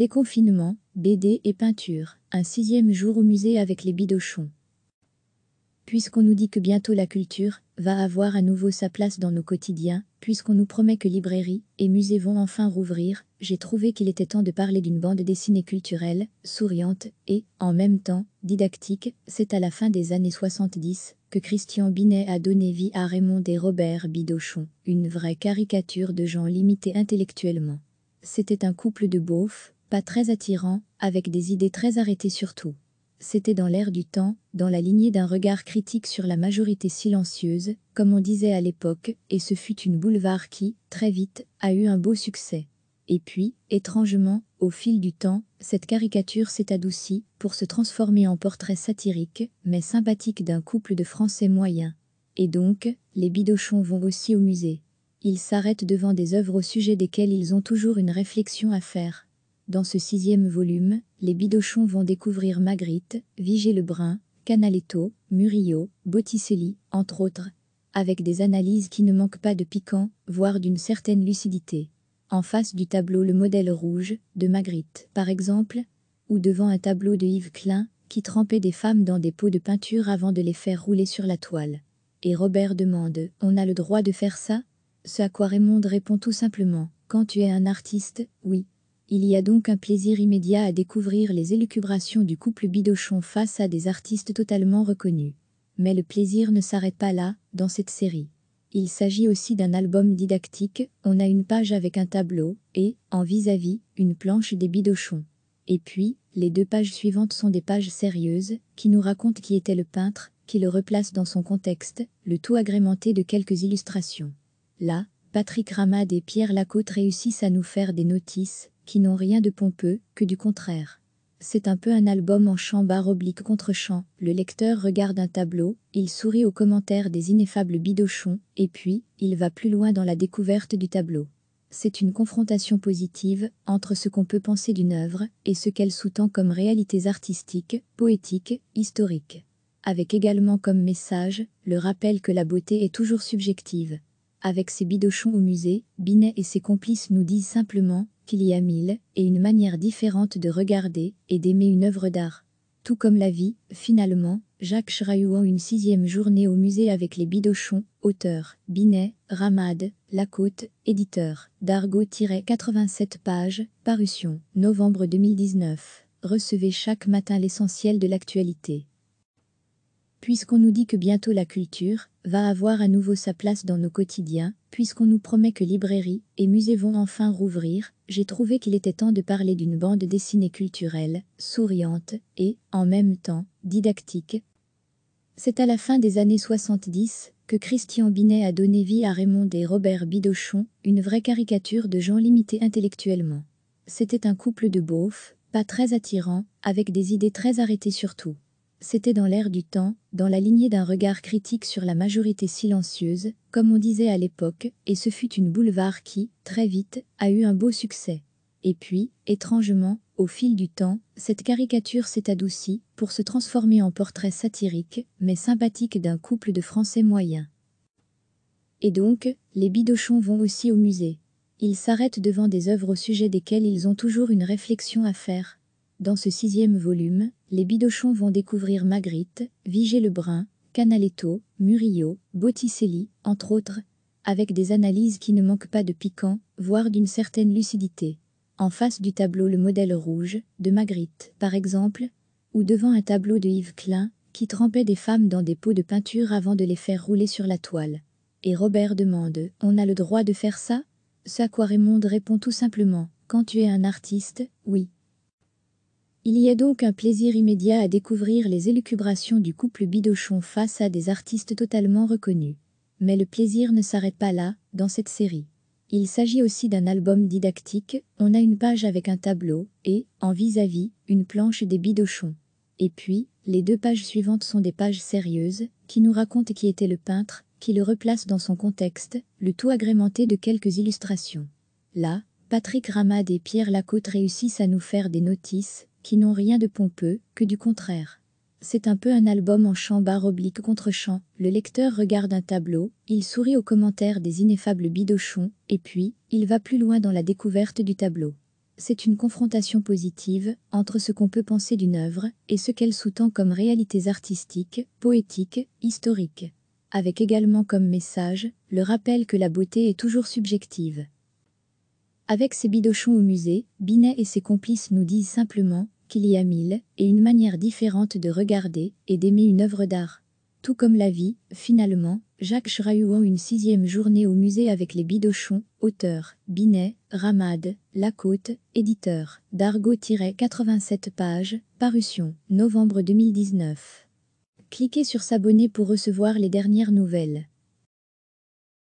Déconfinement, BD et peinture, un sixième jour au musée avec les bidochons. Puisqu'on nous dit que bientôt la culture va avoir à nouveau sa place dans nos quotidiens, puisqu'on nous promet que librairies et musées vont enfin rouvrir, j'ai trouvé qu'il était temps de parler d'une bande dessinée culturelle, souriante et, en même temps, didactique. C'est à la fin des années 70 que Christian Binet a donné vie à Raymond et Robert Bidochon, une vraie caricature de gens limités intellectuellement. C'était un couple de beaufs, pas très attirant, avec des idées très arrêtées surtout. C'était dans l'air du temps, dans la lignée d'un regard critique sur la majorité silencieuse, comme on disait à l'époque, et ce fut une boulevard qui, très vite, a eu un beau succès. Et puis, étrangement, au fil du temps, cette caricature s'est adoucie pour se transformer en portrait satirique, mais sympathique d'un couple de Français moyens. Et donc, les bidochons vont aussi au musée. Ils s'arrêtent devant des œuvres au sujet desquelles ils ont toujours une réflexion à faire. Dans ce sixième volume, les Bidochons vont découvrir Magritte, Vigée-Lebrun, Canaletto, Murillo, Botticelli, entre autres, avec des analyses qui ne manquent pas de piquant, voire d'une certaine lucidité. En face du tableau Le modèle rouge, de Magritte, par exemple, ou devant un tableau de Yves Klein, qui trempait des femmes dans des pots de peinture avant de les faire rouler sur la toile. Et Robert demande « On a le droit de faire ça ?» Ce à quoi Raymond répond tout simplement « Quand tu es un artiste, oui, il y a donc un plaisir immédiat à découvrir les élucubrations du couple Bidochon face à des artistes totalement reconnus. Mais le plaisir ne s'arrête pas là, dans cette série. Il s'agit aussi d'un album didactique, on a une page avec un tableau, et, en vis-à-vis, une planche des Bidochons. Et puis, les deux pages suivantes sont des pages sérieuses, qui nous racontent qui était le peintre, qui le replace dans son contexte, le tout agrémenté de quelques illustrations. Là, Patrick Ramad et Pierre Lacôte réussissent à nous faire des notices qui n'ont rien de pompeux, que du contraire. C'est un peu un album en chant barre oblique contre chant. Le lecteur regarde un tableau, il sourit aux commentaires des ineffables bidochons, et puis, il va plus loin dans la découverte du tableau. C'est une confrontation positive entre ce qu'on peut penser d'une œuvre et ce qu'elle sous-tend comme réalités artistiques, poétiques, historiques. Avec également comme message le rappel que la beauté est toujours subjective. Avec ses bidochons au musée, Binet et ses complices nous disent simplement qu'il y a mille et une manière différente de regarder et d'aimer une œuvre d'art. Tout comme la vie, finalement, Jacques Chraillouan une sixième journée au musée avec les bidochons, auteur, Binet, Ramad, Lacôte, éditeur, d'Argo-87 pages, parution, novembre 2019. Recevez chaque matin l'essentiel de l'actualité puisqu'on nous dit que bientôt la culture va avoir à nouveau sa place dans nos quotidiens, puisqu'on nous promet que librairies et musées vont enfin rouvrir, j'ai trouvé qu'il était temps de parler d'une bande dessinée culturelle, souriante et, en même temps, didactique. C'est à la fin des années 70 que Christian Binet a donné vie à Raymond et Robert Bidochon, une vraie caricature de gens limités intellectuellement. C'était un couple de beaufs, pas très attirants, avec des idées très arrêtées surtout c'était dans l'air du temps, dans la lignée d'un regard critique sur la majorité silencieuse, comme on disait à l'époque, et ce fut une boulevard qui, très vite, a eu un beau succès. Et puis, étrangement, au fil du temps, cette caricature s'est adoucie pour se transformer en portrait satirique, mais sympathique d'un couple de Français moyens. Et donc, les bidochons vont aussi au musée. Ils s'arrêtent devant des œuvres au sujet desquelles ils ont toujours une réflexion à faire, dans ce sixième volume, les Bidochons vont découvrir Magritte, Vigée-Lebrun, Canaletto, Murillo, Botticelli, entre autres, avec des analyses qui ne manquent pas de piquant, voire d'une certaine lucidité. En face du tableau Le modèle rouge, de Magritte, par exemple, ou devant un tableau de Yves Klein, qui trempait des femmes dans des pots de peinture avant de les faire rouler sur la toile. Et Robert demande « On a le droit de faire ça ?» Ce à répond tout simplement « Quand tu es un artiste, oui ». Il y a donc un plaisir immédiat à découvrir les élucubrations du couple Bidochon face à des artistes totalement reconnus. Mais le plaisir ne s'arrête pas là, dans cette série. Il s'agit aussi d'un album didactique, on a une page avec un tableau, et, en vis-à-vis, une planche des bidochons. Et puis, les deux pages suivantes sont des pages sérieuses, qui nous racontent qui était le peintre, qui le replace dans son contexte, le tout agrémenté de quelques illustrations. Là, Patrick Ramad et Pierre Lacôte réussissent à nous faire des notices, qui n'ont rien de pompeux, que du contraire. C'est un peu un album en chant barre oblique contre chant, le lecteur regarde un tableau, il sourit aux commentaires des ineffables bidochons, et puis, il va plus loin dans la découverte du tableau. C'est une confrontation positive entre ce qu'on peut penser d'une œuvre et ce qu'elle sous-tend comme réalités artistiques, poétiques, historiques. Avec également comme message le rappel que la beauté est toujours subjective. Avec ses bidochons au musée, Binet et ses complices nous disent simplement qu'il y a mille et une manière différente de regarder et d'aimer une œuvre d'art. Tout comme la vie, finalement, Jacques Chrahuan une sixième journée au musée avec les Bidochons, auteur, Binet, Ramad, Lacôte, éditeur, d'Argo-87 pages, parution, novembre 2019. Cliquez sur s'abonner pour recevoir les dernières nouvelles.